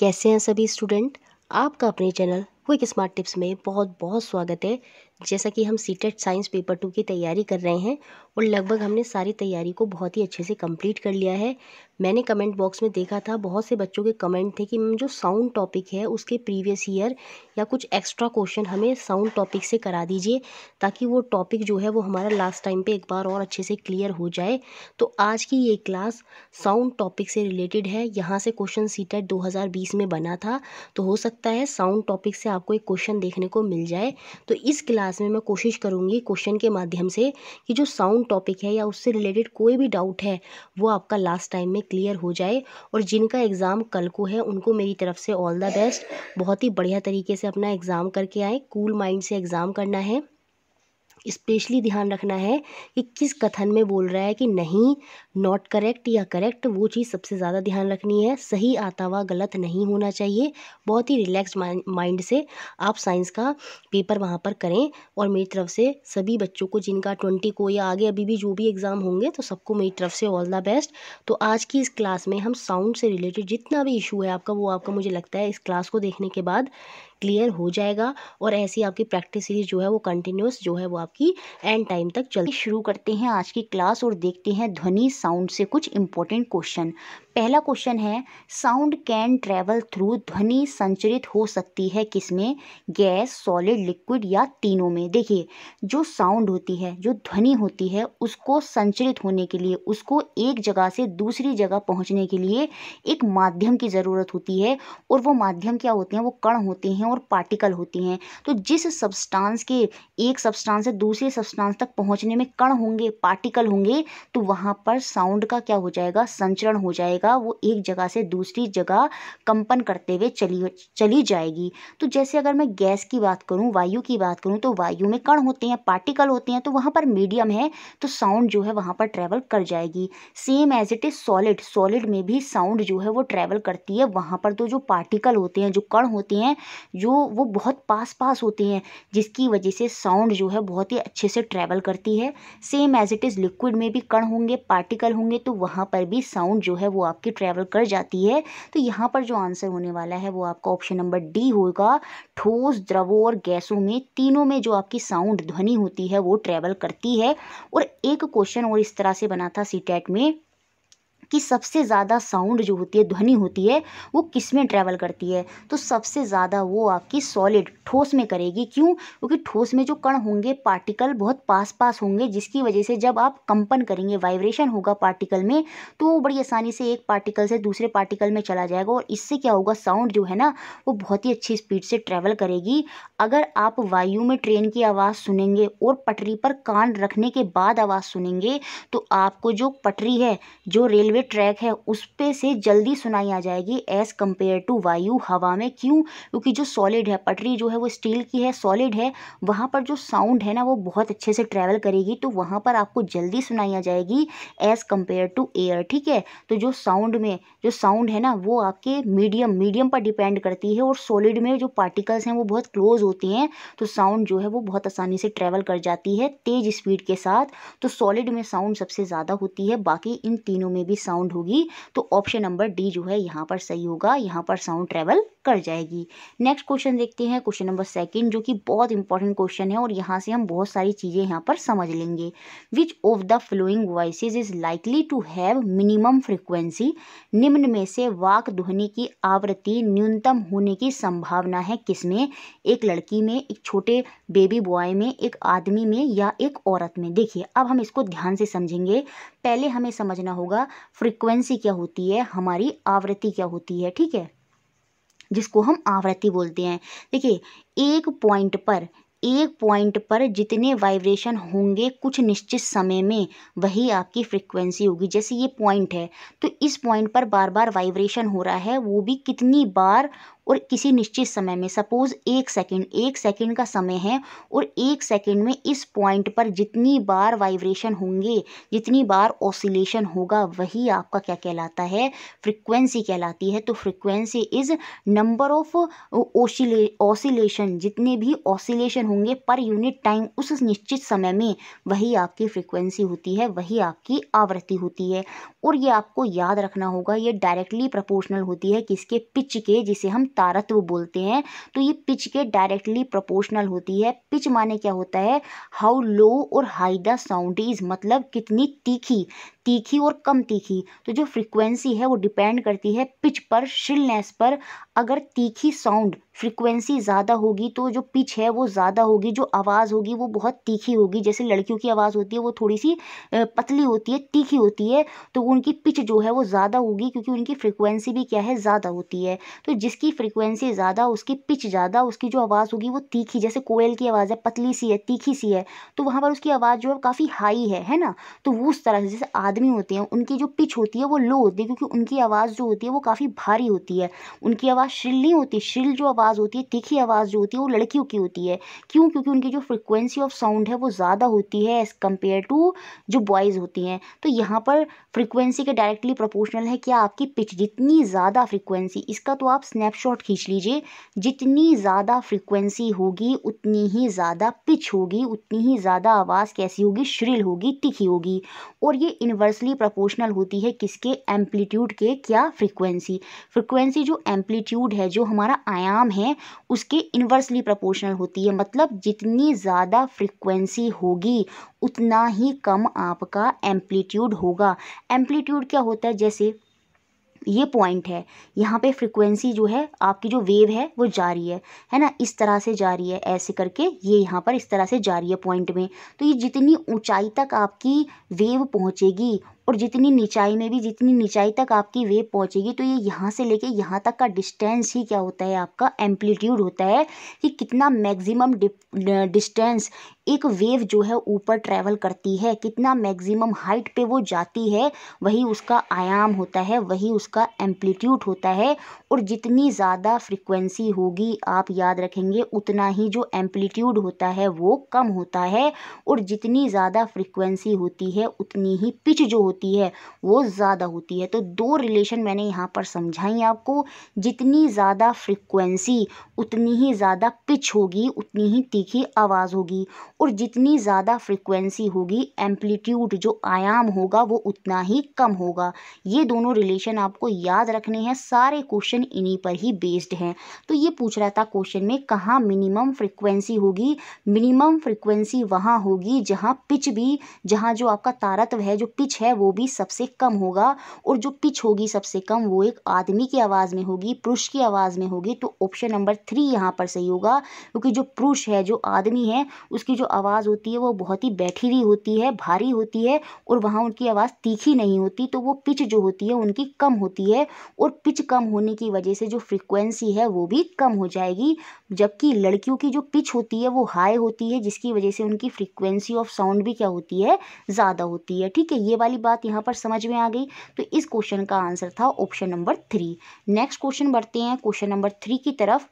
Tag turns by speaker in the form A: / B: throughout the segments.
A: कैसे हैं सभी स्टूडेंट आपका अपने चैनल क्विक स्मार्ट टिप्स में बहुत बहुत स्वागत है जैसा कि हम सीटेट साइंस पेपर टू की तैयारी कर रहे हैं और लगभग हमने सारी तैयारी को बहुत ही अच्छे से कंप्लीट कर लिया है मैंने कमेंट बॉक्स में देखा था बहुत से बच्चों के कमेंट थे कि मैम जो साउंड टॉपिक है उसके प्रीवियस ईयर या कुछ एक्स्ट्रा क्वेश्चन हमें साउंड टॉपिक से करा दीजिए ताकि वो टॉपिक जो है वो हमारा लास्ट टाइम पर एक बार और अच्छे से क्लियर हो जाए तो आज की ये क्लास साउंड टॉपिक से रिलेटेड है यहाँ से क्वेश्चन सीटेट 2020 में बना था तो हो सकता है साउंड टॉपिक से आपको एक क्वेश्चन देखने को मिल जाए तो इस क्लास क्लास में मैं कोशिश करूँगी क्वेश्चन के माध्यम से कि जो साउंड टॉपिक है या उससे रिलेटेड कोई भी डाउट है वो आपका लास्ट टाइम में क्लियर हो जाए और जिनका एग्ज़ाम कल को है उनको मेरी तरफ से ऑल द बेस्ट बहुत ही बढ़िया तरीके से अपना एग्ज़ाम करके आए कूल माइंड से एग्ज़ाम करना है स्पेशली ध्यान रखना है कि किस कथन में बोल रहा है कि नहीं नॉट करेक्ट या करेक्ट वो चीज़ सबसे ज़्यादा ध्यान रखनी है सही आता हुआ गलत नहीं होना चाहिए बहुत ही रिलैक्स माइंड से आप साइंस का पेपर वहाँ पर करें और मेरी तरफ से सभी बच्चों को जिनका ट्वेंटी को या आगे अभी भी जो भी एग्ज़ाम होंगे तो सबको मेरी तरफ से ऑल द बेस्ट तो आज की इस क्लास में हम साउंड से रिलेटेड जितना भी इशू है आपका वो आपका मुझे लगता है इस क्लास को देखने के बाद क्लियर हो जाएगा और ऐसी आपकी प्रैक्टिस सीरीज जो है वो कंटिन्यूस जो है वो आपकी एंड टाइम तक चलती शुरू करते हैं आज की क्लास और
B: देखते हैं ध्वनि साउंड से कुछ इंपॉर्टेंट क्वेश्चन पहला क्वेश्चन है साउंड कैन ट्रेवल थ्रू ध्वनि संचरित हो सकती है किसमें गैस सॉलिड लिक्विड या तीनों में देखिए जो साउंड होती है जो ध्वनि होती है उसको संचरित होने के लिए उसको एक जगह से दूसरी जगह पहुंचने के लिए एक माध्यम की ज़रूरत होती है और वो माध्यम क्या होते हैं वो कण होते हैं और पार्टिकल होते हैं तो जिस सबस्टांस के एक सब्सटेंस से दूसरे सबस्टांस तक पहुँचने में कण होंगे पार्टिकल होंगे तो वहाँ पर साउंड का क्या हो जाएगा संचरण हो जाएगा रहेगा वो एक जगह से दूसरी जगह कंपन करते हुए चली चली जाएगी तो जैसे अगर मैं गैस की बात करूँ वायु की बात करूँ तो वायु में कण होते हैं पार्टिकल होते हैं तो वहाँ पर मीडियम है तो साउंड जो है वहाँ पर ट्रैवल कर जाएगी same as it is solid solid में भी साउंड जो है वो ट्रैवल करती है वहाँ पर तो जो पार्टिकल होते हैं जो कण होते हैं जो वो बहुत पास पास होते हैं जिसकी वजह से साउंड जो है बहुत ही अच्छे से ट्रैवल करती है same as it is liquid में भी कण होंगे पार्टिकल होंगे तो वहाँ पर भी साउंड जो है वो आपकी ट्रैवल कर जाती है तो यहाँ पर जो आंसर होने वाला है वो आपका ऑप्शन नंबर डी होगा ठोस द्रवों और गैसों में तीनों में जो आपकी साउंड ध्वनि होती है वो ट्रैवल करती है और एक क्वेश्चन और इस तरह से बना था सी में कि सबसे ज़्यादा साउंड जो होती है ध्वनि होती है वो किस में ट्रैवल करती है तो सबसे ज़्यादा वो आपकी सॉलिड ठोस में करेगी क्यों क्योंकि ठोस में जो कण होंगे पार्टिकल बहुत पास पास होंगे जिसकी वजह से जब आप कंपन करेंगे वाइब्रेशन होगा पार्टिकल में तो वो बड़ी आसानी से एक पार्टिकल से दूसरे पार्टिकल में चला जाएगा और इससे क्या होगा साउंड जो है ना वो बहुत ही अच्छी स्पीड से ट्रैवल करेगी अगर आप वायु में ट्रेन की आवाज़ सुनेंगे और पटरी पर कान रखने के बाद आवाज़ सुनेंगे तो आपको जो पटरी है जो रेलवे वे ट्रैक है उस पर से जल्दी सुनाई आ जाएगी एज़ कम्पेयर टू वायु हवा में क्यों क्योंकि जो सॉलिड है पटरी जो है वो स्टील की है सॉलिड है वहाँ पर जो साउंड है ना वो बहुत अच्छे से ट्रैवल करेगी तो वहाँ पर आपको जल्दी सुनाई आ जाएगी एज़ कम्पेयर टू एयर ठीक है तो जो साउंड में जो साउंड है ना वो आपके मीडियम मीडियम पर डिपेंड करती है और सॉलिड में जो पार्टिकल्स हैं वो बहुत क्लोज होते हैं तो साउंड जो है वो बहुत आसानी से ट्रैवल कर जाती है तेज़ स्पीड के साथ तो सॉलिड में साउंड सबसे ज़्यादा होती है बाकी इन तीनों में भी साउंड होगी तो ऑप्शन नंबर डी जो है यहाँ पर सही होगा यहाँ पर साउंड ट्रेवल कर जाएगी नेक्स्ट क्वेश्चन देखते हैं क्वेश्चन नंबर सेकंड जो कि बहुत इंपॉर्टेंट क्वेश्चन है और यहाँ से हम बहुत सारी चीज़ें यहाँ पर समझ लेंगे which of the following voices is likely to have minimum frequency निम्न में से वाक ध्वनि की आवृत्ति न्यूनतम होने की संभावना है किसमें एक लड़की में एक छोटे बेबी बॉय में एक आदमी में या एक औरत में देखिए अब हम इसको ध्यान से समझेंगे पहले हमें समझना होगा फ्रीक्वेंसी क्या होती है हमारी आवृत्ति क्या होती है ठीक है जिसको हम आवृत्ति बोलते हैं देखिए एक पॉइंट पर एक पॉइंट पर जितने वाइब्रेशन होंगे कुछ निश्चित समय में वही आपकी फ्रीक्वेंसी होगी जैसे ये पॉइंट है तो इस पॉइंट पर बार बार वाइब्रेशन हो रहा है वो भी कितनी बार और किसी निश्चित समय में सपोज़ एक सेकंड एक सेकंड का समय है और एक सेकंड में इस पॉइंट पर जितनी बार वाइब्रेशन होंगे जितनी बार ऑसिलेशन होगा वही आपका क्या कहलाता है फ्रीक्वेंसी कहलाती है तो फ्रीक्वेंसी इज़ नंबर ऑफ ओसिले ऑसिलेशन जितने भी ऑसिलेशन होंगे पर यूनिट टाइम उस निश्चित समय में वही आपकी फ्रिक्वेंसी होती है वही आपकी आवृत्ति होती है और ये आपको याद रखना होगा ये डायरेक्टली प्रपोर्शनल होती है किसके पिच के जिसे हम तारत्व बोलते हैं तो ये पिच के डायरेक्टली प्रोपोर्शनल होती है पिच माने क्या होता है हाउ लो और हाई द साउंड इज मतलब कितनी तीखी तीखी और कम तीखी तो जो फ्रीक्वेंसी है वो डिपेंड करती है पिच पर शिलनेस पर अगर तीखी साउंड फ्रीक्वेंसी ज़्यादा होगी तो जो पिच है वो ज़्यादा होगी जो आवाज़ होगी वो बहुत तीखी होगी जैसे लड़कियों की आवाज़ होती है वो थोड़ी सी पतली होती है तीखी होती है तो उनकी पिच जो है वो ज़्यादा होगी क्योंकि उनकी फ्रीक्वेंसी भी क्या है ज़्यादा होती है तो जिसकी फ्रीक्वेंसी ज़्यादा उसकी पिच ज़्यादा उसकी जो आवाज़ होगी वो तीखी जैसे कोयल की आवाज़ है पतली सी है तीखी सी है तो वहाँ पर उसकी आवाज़ जो है काफ़ी हाई है है ना तो वो उस तरह से जैसे आदमी होते हैं उनकी जो पिच होती है वो लो होती है क्योंकि उनकी आवाज़ जो होती है वो काफ़ी भारी होती है उनकी आवाज़ श्रिल नहीं होती श्रिल जो आवाज़ होती है तीखी आवाज़ जो होती है वो लड़कियों की होती है क्यों क्योंकि उनकी जो फ्रिक्वेंसी ऑफ साउंड है वो ज़्यादा होती है एज़ कम्पेयर टू जो बॉयज़ होती हैं तो यहाँ पर फ्रिक्वेंसी के डायरेक्टली प्रोपोर्शनल है क्या आपकी पिच जितनी ज़्यादा फ्रिक्वेंसी इसका तो आप स्नैपशॉट खींच लीजिए जितनी ज़्यादा फ्रिक्वेंसी होगी उतनी ही ज़्यादा पिच होगी उतनी ही ज़्यादा आवाज़ कैसी होगी श्रिल होगी तीखी होगी और ये इन्वर्स इन्वर्सली प्रोपोर्शनल होती है किसके एम्पलीट्यूड के क्या फ्रीक्वेंसी फ्रीक्वेंसी जो एम्पलीट्यूड है जो हमारा आयाम है उसके इन्वर्सली प्रोपोर्शनल होती है मतलब जितनी ज़्यादा फ्रीक्वेंसी होगी उतना ही कम आपका एम्पलीट्यूड होगा एम्पलीट्यूड क्या होता है जैसे ये पॉइंट है यहाँ पे फ्रिक्वेंसी जो है आपकी जो वेव है वो जा रही है है ना इस तरह से जा रही है ऐसे करके ये यहाँ पर इस तरह से जा रही है पॉइंट में तो ये जितनी ऊंचाई तक आपकी वेव पहुँचेगी और जितनी निचाई में भी जितनी निचाई तक आपकी वेव पहुँचेगी तो ये यहाँ से लेके यहाँ तक का डिस्टेंस ही क्या होता है आपका एम्पलीट्यूड होता है कि कितना मैक्सिमम डिस्टेंस एक वेव जो है ऊपर ट्रैवल करती है कितना मैक्सिमम हाइट पे वो जाती है वही उसका आयाम होता है वही उसका एम्पलीट्यूड होता है और जितनी ज़्यादा फ्रिक्वेंसी होगी आप याद रखेंगे उतना ही जो एम्पलीट्यूड होता है वो कम होता है और जितनी ज़्यादा फ्रिक्वेंसी होती है उतनी ही पिच जो होती होती है वो ज़्यादा होती है तो दो रिलेशन मैंने यहाँ पर समझाई आपको जितनी ज़्यादा फ्रिक्वेंसी उतनी ही ज़्यादा पिच होगी उतनी ही तीखी आवाज़ होगी और जितनी ज़्यादा फ्रिक्वेंसी होगी एम्पलीट्यूड जो आयाम होगा वो उतना ही कम होगा ये दोनों रिलेशन आपको याद रखने हैं सारे क्वेश्चन इन्हीं पर ही बेस्ड हैं तो ये पूछ रहा था क्वेश्चन में कहाँ मिनिमम फ्रिक्वेंसी होगी मिनिमम फ्रिक्वेंसी वहाँ होगी जहाँ पिच भी जहाँ जो आपका तारत्व है जो पिच है वो भी सबसे कम होगा और जो पिच होगी सबसे कम वो एक आदमी की आवाज़ में होगी पुरुष की आवाज़ में होगी तो ऑप्शन नंबर थ्री यहाँ पर सही होगा क्योंकि जो पुरुष है जो आदमी है उसकी जो आवाज़ होती है वो बहुत ही बैठी हुई होती है भारी होती है और वहाँ उनकी आवाज़ तीखी नहीं होती तो वो पिच जो होती है उनकी कम होती है और पिच कम होने की वजह से जो फ्रिक्वेंसी है वो भी कम हो जाएगी जबकि लड़कियों की जो पिच होती है वो हाई होती है जिसकी वजह से उनकी फ्रिक्वेंसी ऑफ साउंड भी क्या होती है ज़्यादा होती है ठीक है ये वाली बात बात यहाँ पर समझ में आ गई तो इस क्वेश्चन का आंसर था option number three next question बढ़ते हैं क्वेश्चन नंबर थ्री की तरफ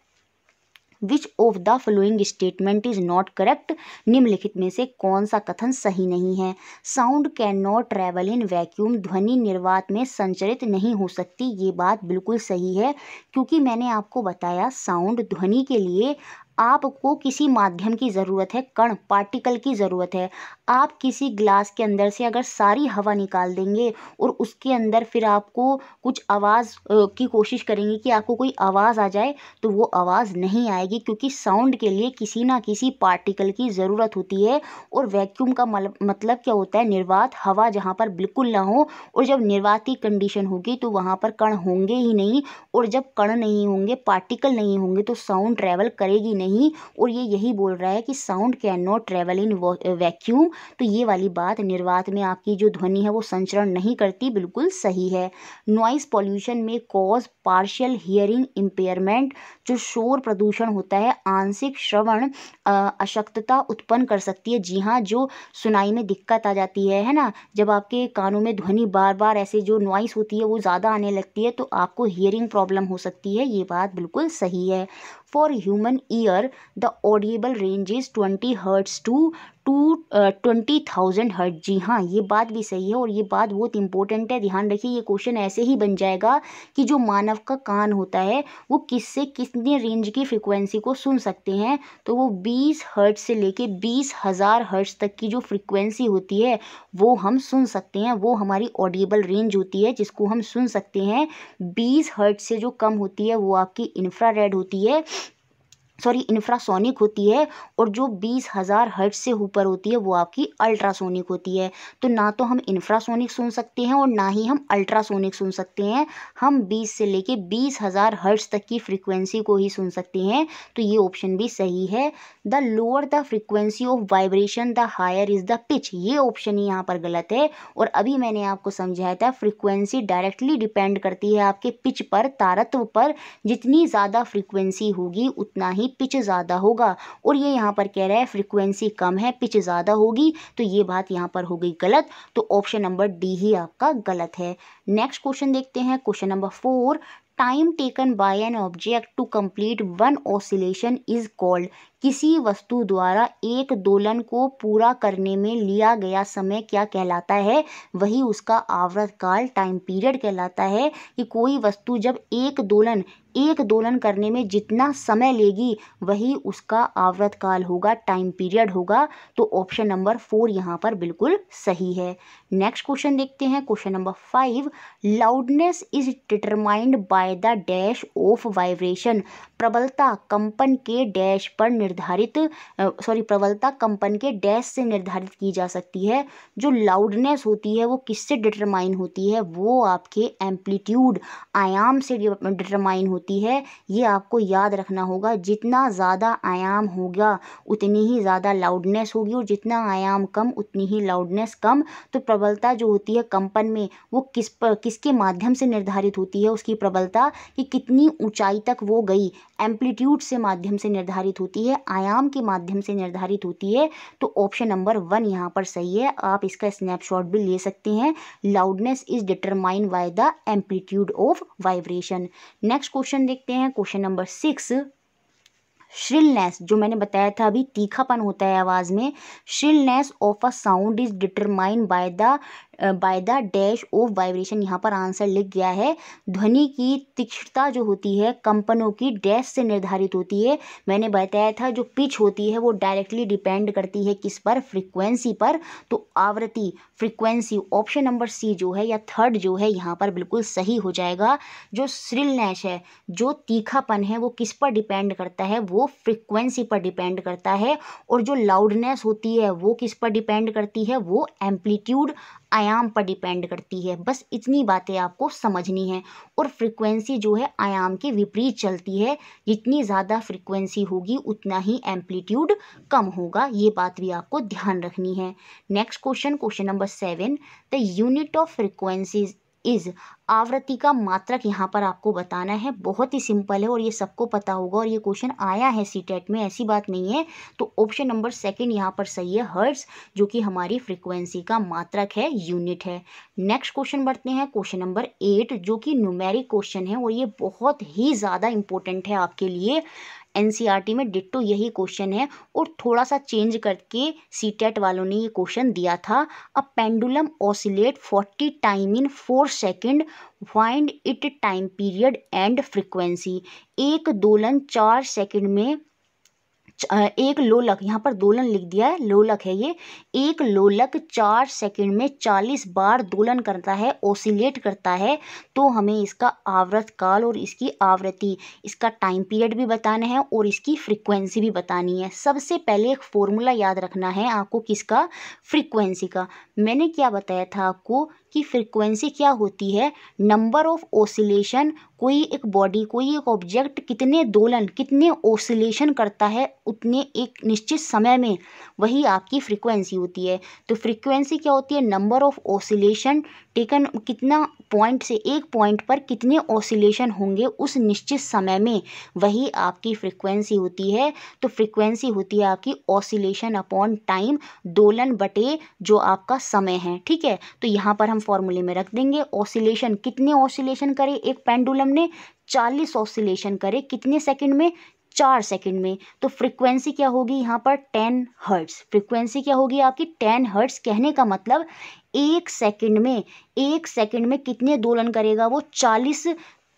B: which of the following statement is not correct निम्नलिखित में से कौन सा कथन सही नहीं है sound can not travel in vacuum ध्वनि निर्वात में संचरित नहीं हो सकती ये बात बिल्कुल सही है क्योंकि मैंने आपको बताया साउंड ध्वनि के लिए आपको किसी माध्यम की ज़रूरत है कण पार्टिकल की ज़रूरत है आप किसी ग्लास के अंदर से अगर सारी हवा निकाल देंगे और उसके अंदर फिर आपको कुछ आवाज़ की कोशिश करेंगे कि आपको कोई आवाज़ आ जाए तो वो आवाज़ नहीं आएगी क्योंकि साउंड के लिए किसी ना किसी पार्टिकल की ज़रूरत होती है और वैक्यूम का मतलब क्या होता है निर्वात हवा जहाँ पर बिल्कुल ना हो और जब निर्वाती कंडीशन होगी तो वहाँ पर कण होंगे ही नहीं और जब कण नहीं होंगे पार्टिकल नहीं होंगे तो साउंड ट्रैवल करेगी नहीं और ये यही बोल रहा है कि sound can not travel in vacuum तो ये वाली बात निर्वात में आपकी जो ध्वनि है वो संचरण नहीं करती बिल्कुल सही है नॉइस पॉल्यूशन में कॉज पार्शियल हियरिंग इम्पेयरमेंट जो शोर प्रदूषण होता है आंशिक श्रवण अशक्तता उत्पन्न कर सकती है जी हाँ जो सुनाई में दिक्कत आ जाती है है ना जब आपके कानों में ध्वनि बार बार ऐसे जो नॉइस होती है वो ज़्यादा आने लगती है तो आपको हियरिंग प्रॉब्लम हो सकती है ये बात बिल्कुल सही है for human ear the audible range is twenty hertz to to twenty thousand hertz जी हाँ ये बात भी सही है और ये बात बहुत इंपॉर्टेंट है ध्यान रखिए ये क्वेश्चन ऐसे ही बन जाएगा कि जो मानव का कान होता है वो किससे कितने रेंज की फ्रिक्वेंसी को सुन सकते हैं तो वो बीस हर्ट से लेके बीस हज़ार हर्ट्स तक की जो फ्रिक्वेंसी होती है वो हम सुन सकते हैं वो हमारी ऑडिएबल रेंज होती है जिसको हम सुन सकते हैं बीस हर्ट से जो कम होती है वो आपकी इंफ्रा होती है सॉरी इंफ्रासोनिक होती है और जो बीस हज़ार हर्ट से ऊपर होती है वो आपकी अल्ट्रासोनिक होती है तो ना तो हम इंफ्रासोनिक सुन सकते हैं और ना ही हम अल्ट्रासोनिक सुन सकते हैं हम बीस से लेके बीस हज़ार हर्ट्स तक की फ्रीक्वेंसी को ही सुन सकते हैं तो ये ऑप्शन भी सही है the lower the frequency of vibration the higher is the pitch ये ऑप्शन ही यहाँ पर गलत है और अभी मैंने आपको समझाया था फ्रिक्वेंसी डायरेक्टली डिपेंड करती है आपके पिच पर तारत्व पर जितनी ज़्यादा फ्रिक्वेंसी होगी उतना ही पिच ज़्यादा होगा और ये यहाँ पर कह रहा है फ्रिक्वेंसी कम है पिच ज़्यादा होगी तो ये बात यहाँ पर हो गई गलत तो ऑप्शन नंबर डी ही आपका गलत है नेक्स्ट क्वेश्चन देखते हैं question number four time taken by an object to complete one oscillation is called किसी वस्तु द्वारा एक दोलन को पूरा करने में लिया गया समय क्या कहलाता है वही उसका आवर्त काल टाइम पीरियड कहलाता है कि कोई वस्तु जब एक दोलन एक दोलन करने में जितना समय लेगी वही उसका आवर्त काल होगा टाइम पीरियड होगा तो ऑप्शन नंबर फोर यहाँ पर बिल्कुल सही है नेक्स्ट क्वेश्चन देखते हैं question number five loudness is determined by the dash of vibration प्रबलता कंपन के डैश पर निर्धारित सॉरी प्रबलता कंपन के डैश से निर्धारित की जा सकती है जो लाउडनेस होती है वो किससे डिटरमाइन होती है वो आपके एम्पलीट्यूड आयाम से डिटरमाइन होती है ये आपको याद रखना होगा जितना ज़्यादा आयाम होगा उतनी ही ज़्यादा लाउडनेस होगी और जितना आयाम कम उतनी ही लाउडनेस कम तो प्रबलता जो होती है कंपन में वो किस पर किसके माध्यम से निर्धारित होती है उसकी प्रबलता कि कितनी ऊंचाई तक वो गई एम्पलीट्यूड से माध्यम से निर्धारित होती है आयाम के माध्यम से निर्धारित होती है तो ऑप्शन नंबर वन यहाँ पर सही है आप इसका स्नैपशॉट भी ले सकते हैं loudness is determine by the amplitude of vibration next question देखते हैं क्वेश्चन नंबर सिक्स श्रिलनेस जो मैंने बताया था अभी तीखापन होता है आवाज़ में shrillness of a sound is determine by the by the dash of vibration यहाँ पर आंसर लिख गया है ध्वनि की तीक्ष्णता जो होती है कंपनों की डैश से निर्धारित होती है मैंने बताया था जो पिच होती है वो डायरेक्टली डिपेंड करती है किस पर फ्रीक्वेंसी पर तो आवृत्ति फ्रीक्वेंसी ऑप्शन नंबर सी जो है या थर्ड जो है यहाँ पर बिल्कुल सही हो जाएगा जो स्रिलनेस है जो तीखापन है वो किस पर डिपेंड करता है वो फ्रिक्वेंसी पर डिपेंड करता है और जो लाउडनेस होती है वो किस पर डिपेंड करती है वो एम्पलीट्यूड आयाम पर डिपेंड करती है बस इतनी बातें आपको समझनी है और फ्रीक्वेंसी जो है आयाम के विपरीत चलती है जितनी ज़्यादा फ्रीक्वेंसी होगी उतना ही एम्पलीट्यूड कम होगा ये बात भी आपको ध्यान रखनी है next question question number seven the unit of frequencies is आवृत्ति का मात्रक यहाँ पर आपको बताना है बहुत ही सिंपल है और ये सबको पता होगा और ये क्वेश्चन आया है सी टेट e में ऐसी बात नहीं है तो ऑप्शन नंबर सेकंड यहाँ पर सही है हर्ट्स जो कि हमारी फ्रिक्वेंसी का मात्रक है यूनिट है नेक्स्ट क्वेश्चन बढ़ते हैं क्वेश्चन नंबर एट जो कि न्यूमेरिक क्वेश्चन है और ये बहुत ही ज़्यादा इंपॉर्टेंट है आपके लिए एनसीईआरटी में डिट्टो यही क्वेश्चन है और थोड़ा सा चेंज करके सीटेट वालों ने ये क्वेश्चन दिया था a pendulum oscillate forty time in four second find it time period and frequency एक दोलन चार सेकेंड में एक लोलक यहाँ पर दोलन लिख दिया है लोलक है ये एक लोलक चार सेकंड में चालीस बार दोलन करता है ओसिलेट करता है तो हमें इसका आवृत काल और इसकी आवृत्ति इसका टाइम पीरियड भी बताना है और इसकी फ्रीक्वेंसी भी बतानी है सबसे पहले एक फॉर्मूला याद रखना है आपको किसका फ्रिक्वेंसी का मैंने क्या बताया था आपको कि फ्रीक्वेंसी क्या होती है नंबर ऑफ ओसिलेशन कोई एक बॉडी कोई एक ऑब्जेक्ट कितने दोलन कितने ओसिलेशन करता है उतने एक निश्चित समय में वही आपकी फ्रीक्वेंसी होती है तो फ्रीक्वेंसी क्या होती है नंबर ऑफ ओसिलेशन टेकन कितना पॉइंट से एक पॉइंट पर कितने ओसिलेशन होंगे उस निश्चित समय में वही आपकी फ्रीक्वेंसी होती है तो फ्रीक्वेंसी होती है आपकी ओसिलेशन अपॉन टाइम दोलन बटे जो आपका समय है ठीक है तो यहाँ पर हम फॉर्मूले में रख देंगे ओसिलेशन कितने ओसिलेशन करे एक पेंडुलम ने चालीस ऑसिलेशन करे कितने सेकंड में चार सेकंड में तो फ्रीक्वेंसी क्या होगी यहाँ पर टेन हर्ट्स फ्रीक्वेंसी क्या होगी आपकी टेन हर्ट्स कहने का मतलब एक सेकंड में एक सेकंड में कितने दोलन करेगा वो चालीस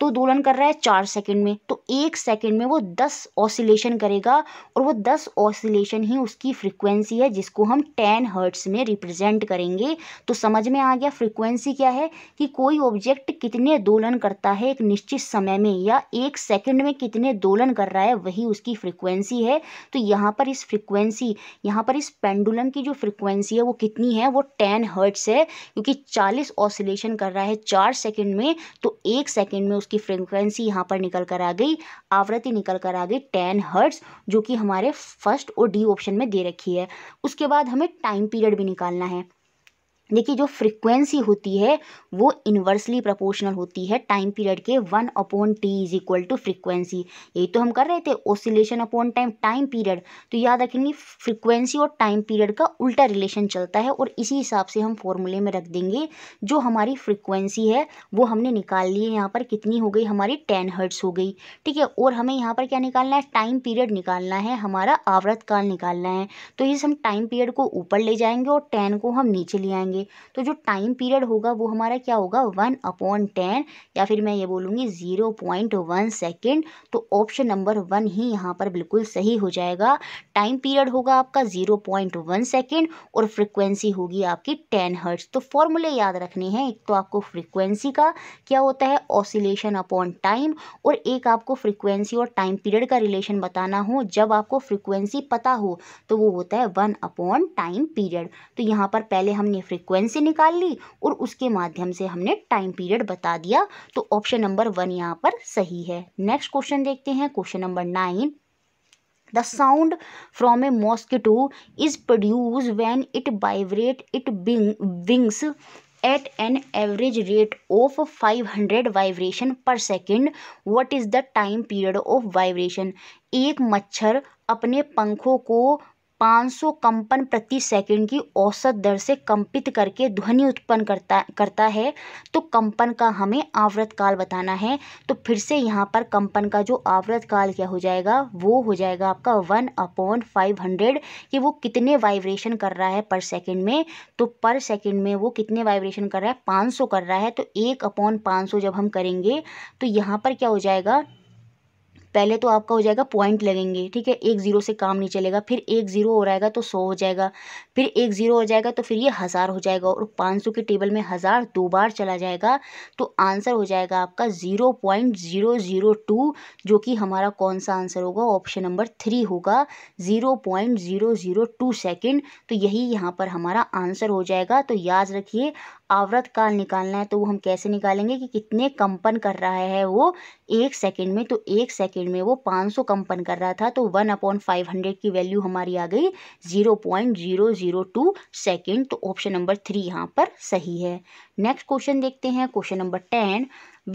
B: तो दोलन कर रहा है चार सेकंड में तो एक सेकंड में वो दस ऑसिलेशन करेगा और वो दस ऑसिलेशन ही उसकी फ्रीक्वेंसी है जिसको हम टेन हर्ट्स में रिप्रेजेंट करेंगे तो समझ में आ गया फ्रीक्वेंसी क्या है कि कोई ऑब्जेक्ट कितने दोलन करता है एक निश्चित समय में या एक सेकंड में कितने दोलन कर रहा है वही उसकी फ्रिक्वेंसी है तो यहाँ पर इस फ्रिक्वेंसी यहाँ पर इस पेंडुलम की जो फ्रिक्वेंसी है वो कितनी है वो टेन हर्ट्स है क्योंकि चालीस ऑसिलेशन कर रहा है चार सेकेंड में तो एक सेकेंड में उसकी फ्रिक्वेंसी यहाँ पर निकल कर आ गई आवृत्ति निकल कर आ गई टेन हर्ट्स जो कि हमारे फर्स्ट और डी ऑप्शन में दे रखी है उसके बाद हमें टाइम पीरियड भी निकालना है देखिए जो फ्रीक्वेंसी होती है वो इन्वर्सली प्रोपोर्शनल होती है टाइम पीरियड के one upon T is equal to frequency यही तो हम कर रहे थे oscillation upon time time period तो याद रखेंगे फ्रीक्वेंसी और टाइम पीरियड का उल्टा रिलेशन चलता है और इसी हिसाब से हम फॉर्मूले में रख देंगे जो हमारी फ्रिक्वेंसी है वो हमने निकाल ली है यहाँ पर कितनी हो गई हमारी टेन हर्ट्स हो गई ठीक है और हमें यहाँ पर क्या निकालना है टाइम पीरियड निकालना है हमारा काल निकालना है तो इस हम टाइम पीरियड को ऊपर ले जाएंगे और टेन को हम नीचे ले आएंगे करेंगे तो जो टाइम पीरियड होगा वो हमारा क्या होगा वन अपॉन टेन या फिर मैं ये बोलूँगी ज़ीरो पॉइंट वन सेकेंड तो ऑप्शन नंबर वन ही यहाँ पर बिल्कुल सही हो जाएगा टाइम पीरियड होगा आपका ज़ीरो पॉइंट वन सेकेंड और फ्रिक्वेंसी होगी आपकी टेन हर्ट्स तो फॉर्मूले याद रखने हैं एक तो आपको फ्रिक्वेंसी का क्या होता है ऑसिलेशन अपॉन टाइम और एक आपको फ्रिक्वेंसी और टाइम पीरियड का रिलेशन बताना हो जब आपको फ्रिक्वेंसी पता हो तो वो होता है वन अपॉन टाइम पीरियड तो यहाँ पर पहले हमने फ्रिक्वेंसी फ्रीक्वेंसी निकाल ली और उसके माध्यम से हमने टाइम पीरियड बता दिया तो ऑप्शन नंबर वन यहाँ पर सही है नेक्स्ट क्वेश्चन देखते हैं question number nine the sound from a mosquito is produce when it vibrate it wings at an average rate of five hundred vibration per second what is the time period of vibration एक मच्छर अपने पंखों को 500 कंपन प्रति second की औसत दर से कंपित करके ध्वनि उत्पन्न करता करता है तो कंपन का हमें आवृत काल बताना है तो फिर से यहाँ पर कंपन का जो आवृत काल क्या हो जाएगा वो हो जाएगा आपका वन अपॉन फाइव हंड्रेड कि वो कितने वाइब्रेशन कर रहा है पर सेकेंड में तो पर सेकेंड में वो कितने वाइब्रेशन कर रहा है पाँच सौ कर रहा है तो एक अपॉन पाँच सौ जब हम करेंगे तो यहाँ पर क्या हो जाएगा पहले तो आपका हो जाएगा पॉइंट लगेंगे ठीक है एक ज़ीरो से काम नहीं चलेगा फिर एक ज़ीरो हो जाएगा तो सौ हो जाएगा फिर एक ज़ीरो हो जाएगा तो फिर ये हज़ार हो जाएगा और पाँच सौ के टेबल में हज़ार दो बार चला जाएगा तो आंसर हो जाएगा आपका zero point zero zero two जो कि हमारा कौन सा आंसर होगा ऑप्शन नंबर थ्री होगा zero point zero zero two second तो यही यहाँ पर हमारा आंसर हो जाएगा तो याद रखिए आवृत काल निकालना है तो वो हम कैसे निकालेंगे कि कितने कंपन कर रहा है वो एक सेकंड में तो एक सेकंड में वो 500 कंपन कर रहा था तो वन अपॉन फाइव हंड्रेड की वैल्यू हमारी आ गई zero point zero zero two second तो ऑप्शन नंबर थ्री यहाँ पर सही है नेक्स्ट क्वेश्चन देखते हैं question number ten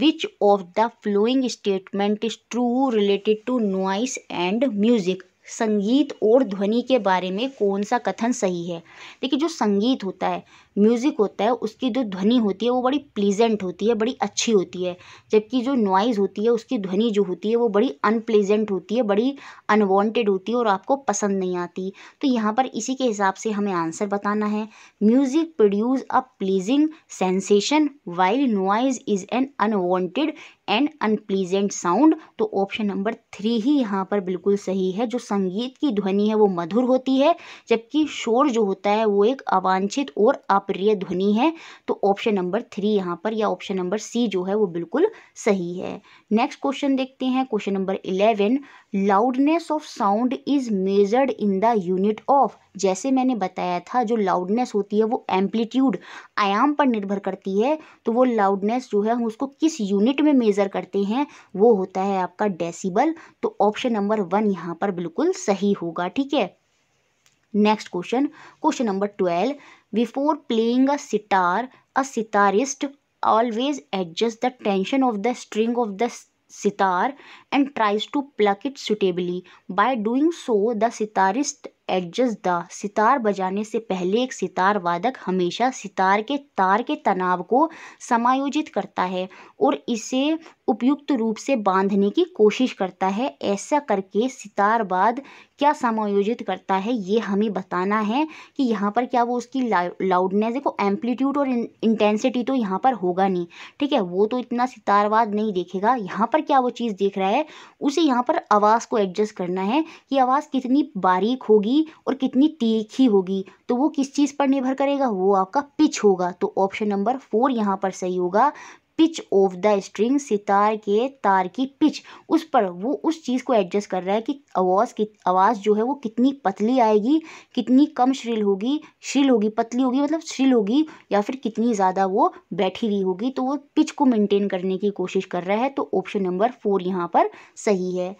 B: which of the following statement is true related to noise and music संगीत और ध्वनि के बारे में कौन सा कथन सही है देखिए जो संगीत होता है म्यूज़िक होता है उसकी जो ध्वनि होती है वो बड़ी प्लीज़ेंट होती है बड़ी अच्छी होती है जबकि जो नॉइज़ होती है उसकी ध्वनि जो होती है वो बड़ी अनप्लीज़ेंट होती है बड़ी अनवांटेड होती है और आपको पसंद नहीं आती तो यहाँ पर इसी के हिसाब से हमें आंसर बताना है music produce a pleasing sensation while noise is an unwanted and unpleasant sound तो ऑप्शन नंबर थ्री ही यहाँ पर बिल्कुल सही है जो संगीत की ध्वनि है वो मधुर होती है जबकि शोर जो होता है वो एक अवांछित और आप अप्रिय ध्वनि है तो ऑप्शन नंबर थ्री यहाँ पर या ऑप्शन नंबर सी जो है वो बिल्कुल सही है नेक्स्ट क्वेश्चन देखते हैं question number eleven loudness of sound is measured in the unit of जैसे मैंने बताया था जो लाउडनेस होती है वो एम्पलीट्यूड आयाम पर निर्भर करती है तो वो लाउडनेस जो है हम उसको किस यूनिट में मेज़र करते हैं वो होता है आपका डेसिबल तो ऑप्शन नंबर वन यहाँ पर बिल्कुल सही होगा ठीक है next question question number twelve Before playing a sitar, a sitarist always adjusts the tension of the string of the sitar and tries to pluck it suitably. By doing so, the sitarist adjust the sitar बजाने से पहले एक सितार वादक हमेशा सितार के तार के तनाव को समायोजित करता है और इसे उपयुक्त रूप से बांधने की कोशिश करता है ऐसा करके सितार बाद क्या समायोजित करता है ये हमें बताना है कि यहाँ पर क्या वो उसकी लाउडनेस देखो एम्पलीट्यूड और इंटेंसिटी तो यहाँ पर होगा नहीं ठीक है वो तो इतना सितारवाद नहीं देखेगा यहाँ पर क्या वो चीज़ देख रहा है उसे यहाँ पर आवाज़ को एडजस्ट करना है कि आवाज़ कितनी बारीक होगी होगी और कितनी तीखी होगी तो वो किस चीज़ पर निर्भर करेगा वो आपका पिच होगा तो ऑप्शन नंबर फोर यहाँ पर सही होगा pitch of the string sitar के तार की पिच उस पर वो उस चीज़ को एडजस्ट कर रहा है कि आवाज़ की आवाज़ जो है वो कितनी पतली आएगी कितनी कम श्रिल होगी श्रिल होगी पतली होगी मतलब श्रिल होगी या फिर कितनी ज़्यादा वो बैठी हुई होगी तो वो पिच को मेंटेन करने की कोशिश कर रहा है तो ऑप्शन नंबर फोर यहाँ पर सही है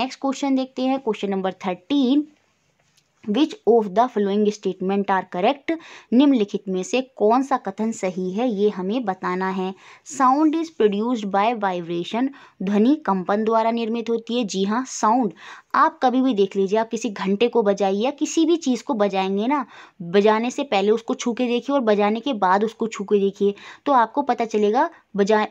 B: नेक्स्ट क्वेश्चन देखते हैं question number thirteen which of the following statement are correct निम्नलिखित में से कौन सा कथन सही है ये हमें बताना है sound is produced by vibration ध्वनि कंपन द्वारा निर्मित होती है जी हाँ साउंड आप कभी भी देख लीजिए आप किसी घंटे को बजाइए या किसी भी चीज़ को बजाएंगे ना बजाने से पहले उसको छू के देखिए और बजाने के बाद उसको छू के देखिए तो आपको पता चलेगा बजा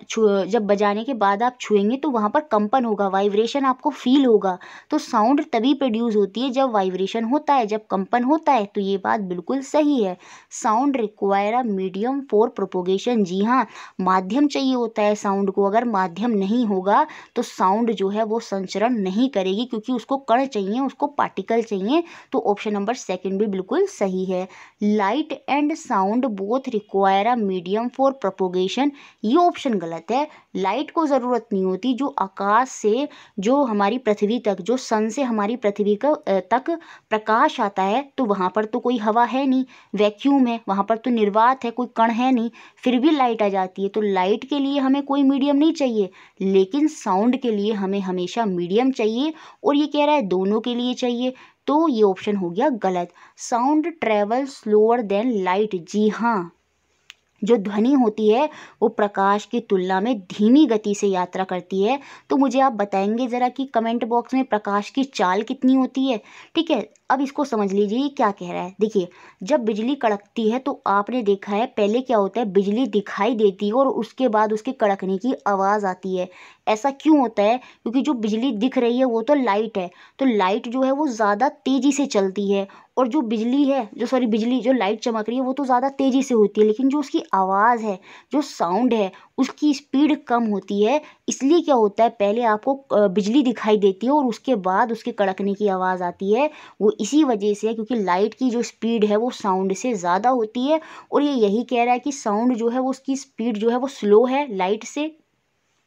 B: जब बजाने के बाद आप छुएंगे तो वहाँ पर कंपन होगा वाइब्रेशन आपको फील होगा तो साउंड तभी प्रोड्यूस होती है जब वाइब्रेशन होता है जब कंपन होता है तो ये बात बिल्कुल सही है sound require a medium for propagation जी हाँ माध्यम चाहिए होता है साउंड को अगर माध्यम नहीं होगा तो साउंड जो है वो संचरण नहीं करेगी क्योंकि उसको कण चाहिए उसको पार्टिकल चाहिए तो ऑप्शन नंबर सेकेंड भी बिल्कुल सही है light and sound both require a medium for propagation ये ऑप्शन गलत है लाइट को ज़रूरत नहीं होती जो आकाश से जो हमारी पृथ्वी तक जो सन से हमारी पृथ्वी का तक प्रकाश आता है तो वहाँ पर तो कोई हवा है नहीं वैक्यूम है वहाँ पर तो निर्वात है कोई कण है नहीं फिर भी लाइट आ जाती है तो लाइट के लिए हमें कोई मीडियम नहीं चाहिए लेकिन साउंड के लिए हमें हमेशा मीडियम चाहिए और ये कह रहा है दोनों के लिए चाहिए तो ये ऑप्शन हो गया गलत sound travel slower than light जी हाँ जो ध्वनि होती है वो प्रकाश की तुलना में धीमी गति से यात्रा करती है तो मुझे आप बताएंगे ज़रा कि कमेंट बॉक्स में प्रकाश की चाल कितनी होती है ठीक है अब इसको समझ लीजिए ये क्या कह रहा है देखिए जब बिजली कड़कती है तो आपने देखा है पहले क्या होता है बिजली दिखाई देती है और उसके बाद उसके कड़कने की आवाज़ आती है ऐसा क्यों होता है क्योंकि जो बिजली दिख रही है वो तो लाइट है तो लाइट जो है वो ज़्यादा तेज़ी से चलती है और जो बिजली है जो सॉरी बिजली जो लाइट चमक रही है वो तो ज़्यादा तेज़ी से होती है लेकिन जो उसकी आवाज़ है जो साउंड है उसकी स्पीड कम होती है इसलिए क्या होता है पहले आपको बिजली दिखाई देती है और उसके बाद उसके कड़कने की आवाज़ आती है वो इसी वजह से है क्योंकि लाइट की जो स्पीड है वो साउंड से ज़्यादा होती है और ये यही कह रहा है कि साउंड जो है वो उसकी स्पीड जो है वो स्लो है लाइट से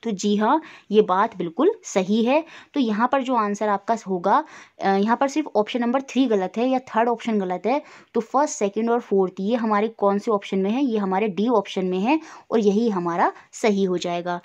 B: तो जी हाँ ये बात बिल्कुल सही है तो यहाँ पर जो आंसर आपका होगा यहाँ पर सिर्फ ऑप्शन नंबर थ्री गलत है या थर्ड ऑप्शन गलत है तो फर्स्ट सेकंड और फोर्थ ये हमारे कौन से ऑप्शन में है ये हमारे डी ऑप्शन में है और यही हमारा सही हो जाएगा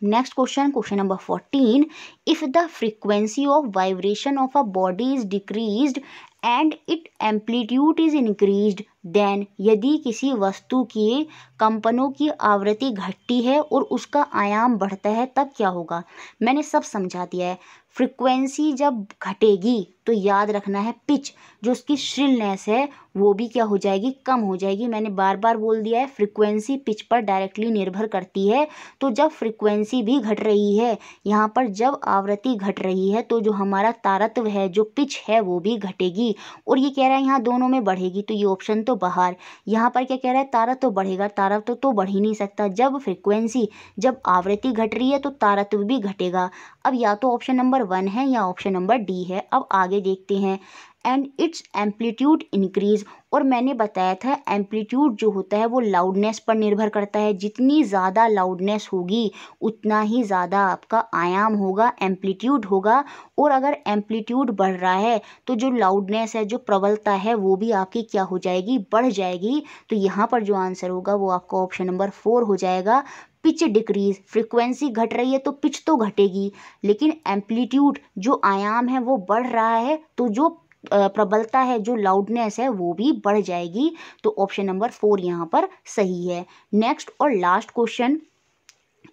B: next question question number 14 if the frequency of vibration of a body is decreased and its amplitude is increased then यदि किसी वस्तु की कंपनों की आवृत्ति घटती है और उसका आयाम बढ़ता है तब क्या होगा मैंने सब समझा दिया है फ्रिक्वेंसी जब घटेगी तो याद रखना है पिच जो उसकी श्रिलनेस है वो भी क्या हो जाएगी कम हो जाएगी मैंने बार बार बोल दिया है फ्रिक्वेंसी पिच पर डायरेक्टली निर्भर करती है तो जब फ्रिक्वेंसी भी घट रही है यहाँ पर जब आवृत्ति घट रही है तो जो हमारा तारत्व है जो पिच है वो भी घटेगी और ये कह रहा है यहाँ दोनों में बढ़ेगी तो ये ऑप्शन तो तो बाहर यहाँ पर क्या कह रहा है तारत्व तो बढ़ेगा तारत्व तो, तो बढ़ ही नहीं सकता जब फ्रिक्वेंसी जब आवृत्ति घट रही है तो तारत्व भी घटेगा अब या तो ऑप्शन नंबर वन है या ऑप्शन नंबर डी है अब आगे देखते हैं एंड इट्स एम्पलीट्यूड इंक्रीज़ और मैंने बताया था एम्पलीट्यूड जो होता है वो लाउडनेस पर निर्भर करता है जितनी ज़्यादा लाउडनेस होगी उतना ही ज़्यादा आपका आयाम होगा एम्पलीट्यूड होगा और अगर एम्पलीट्यूड बढ़ रहा है तो जो लाउडनेस है जो प्रबलता है वो भी आपकी क्या हो जाएगी बढ़ जाएगी तो यहाँ पर जो आंसर होगा वो आपका ऑप्शन नंबर फोर हो जाएगा पिच डिक्रीज फ्रिक्वेंसी घट रही है तो पिच तो घटेगी लेकिन एम्पलीट्यूड जो आयाम है वो बढ़ रहा है तो जो प्रबलता है जो लाउडनेस है वो भी बढ़ जाएगी तो ऑप्शन नंबर फोर यहाँ पर सही है नेक्स्ट और last question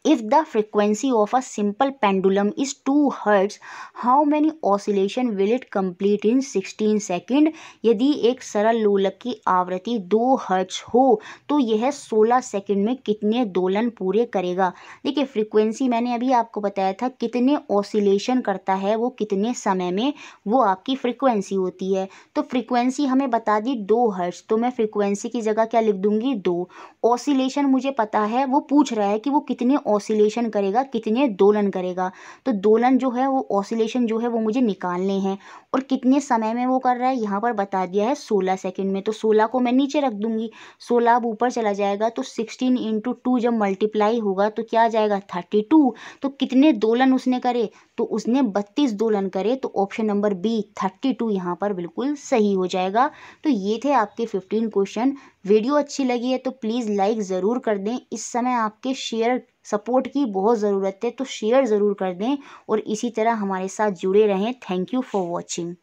B: if the frequency of a simple pendulum is two hertz how many oscillation will it complete in sixteen second यदि एक सरल लोलक की आवृत्ति दो हर्ट्स हो तो यह सोलह सेकेंड में कितने दोलन पूरे करेगा देखिए फ्रिक्वेंसी मैंने अभी आपको बताया था कितने ऑसिलेशन करता है वो कितने समय में वो आपकी फ्रिक्वेंसी होती है तो फ्रिक्वेंसी हमें बता दी दो हर्ट्स तो मैं फ्रिक्वेंसी की जगह क्या लिख दूंगी दो ऑसिलेशन मुझे पता है वो पूछ रहा है कि वो कितने ऑसिलेशन करेगा कितने दोलन करेगा तो दोलन जो है वो ऑसिलेशन जो है वो मुझे निकालने हैं और कितने समय में वो कर रहा है यहाँ पर बता दिया है सोलह सेकेंड में तो सोलह को मैं नीचे रख दूँगी सोलह अब ऊपर चला जाएगा तो सिक्सटीन इंटू टू जब मल्टीप्लाई होगा तो क्या जाएगा थर्टी टू तो कितने दोलन उसने करे तो उसने बत्तीस दोलन करे तो option number B thirty two यहाँ पर बिल्कुल सही हो जाएगा तो ये थे आपके फिफ्टीन क्वेश्चन वीडियो अच्छी लगी है तो प्लीज़ लाइक ज़रूर कर दें इस समय आपके शेयर सपोर्ट की बहुत ज़रूरत है तो शेयर ज़रूर कर दें और इसी तरह हमारे साथ जुड़े रहें थैंक यू फॉर वॉचिंग